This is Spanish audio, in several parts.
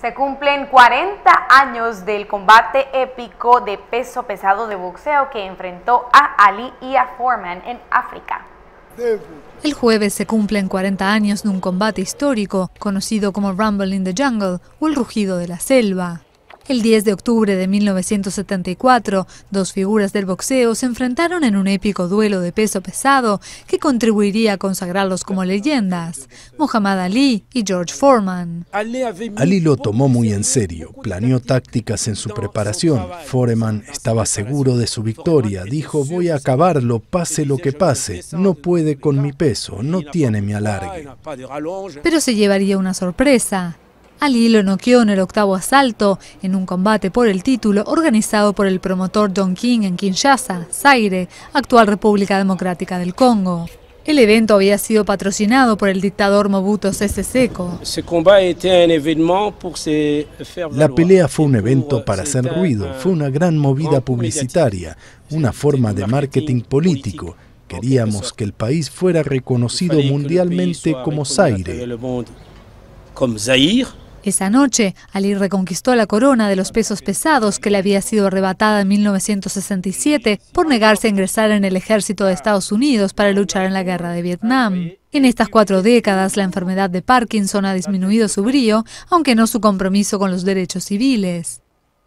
Se cumplen 40 años del combate épico de peso pesado de boxeo que enfrentó a Ali y a Foreman en África. El jueves se cumplen 40 años de un combate histórico, conocido como Rumble in the Jungle o el rugido de la selva. El 10 de octubre de 1974, dos figuras del boxeo se enfrentaron en un épico duelo de peso pesado que contribuiría a consagrarlos como leyendas, Muhammad Ali y George Foreman. Ali lo tomó muy en serio, planeó tácticas en su preparación. Foreman estaba seguro de su victoria, dijo voy a acabarlo pase lo que pase, no puede con mi peso, no tiene mi alargue. Pero se llevaría una sorpresa. Ali lo noqueó en el octavo asalto, en un combate por el título organizado por el promotor Don King en Kinshasa, Zaire, actual República Democrática del Congo. El evento había sido patrocinado por el dictador Mobutu Sese Seko. La pelea fue un evento para hacer ruido, fue una gran movida publicitaria, una forma de marketing político. Queríamos que el país fuera reconocido mundialmente como Zaire. Esa noche, Ali reconquistó la corona de los pesos pesados que le había sido arrebatada en 1967 por negarse a ingresar en el ejército de Estados Unidos para luchar en la guerra de Vietnam. En estas cuatro décadas, la enfermedad de Parkinson ha disminuido su brillo, aunque no su compromiso con los derechos civiles.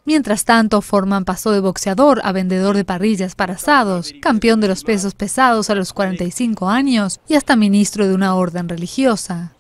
Mientras tanto, Forman pasó de boxeador a vendedor de parrillas para asados, campeón de los pesos pesados a los 45 años y hasta ministro de una orden religiosa.